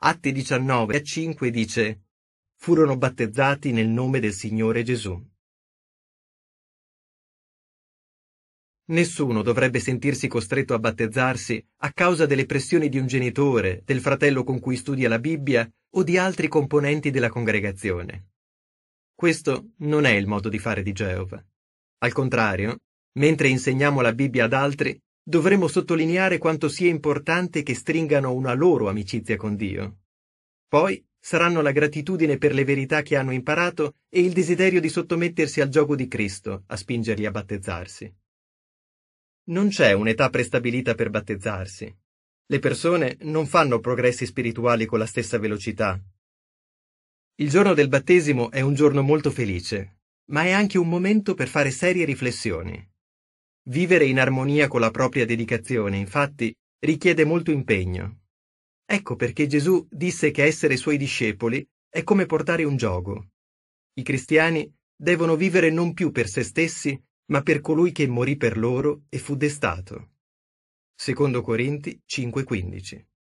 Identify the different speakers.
Speaker 1: Atti 19 a 5 dice Furono battezzati nel nome del
Speaker 2: Signore Gesù. Nessuno dovrebbe sentirsi costretto a battezzarsi a causa delle pressioni di un genitore, del fratello con cui studia la Bibbia o di altri componenti della congregazione. Questo non è il modo di fare di Geova. Al contrario, mentre insegniamo la Bibbia ad altri, dovremmo sottolineare quanto sia importante che stringano una loro amicizia con Dio. Poi saranno la gratitudine per le verità che hanno imparato e il desiderio di sottomettersi al gioco di Cristo a spingerli a battezzarsi. Non c'è un'età prestabilita per battezzarsi. Le persone non fanno progressi spirituali con la stessa velocità. Il giorno del battesimo è un giorno molto felice, ma è anche un momento per fare serie riflessioni. Vivere in armonia con la propria dedicazione, infatti, richiede molto impegno. Ecco perché Gesù disse che essere suoi discepoli è come portare un gioco. I cristiani devono vivere non più per se stessi, ma per colui che morì per loro e fu destato. Secondo Corinti 5:15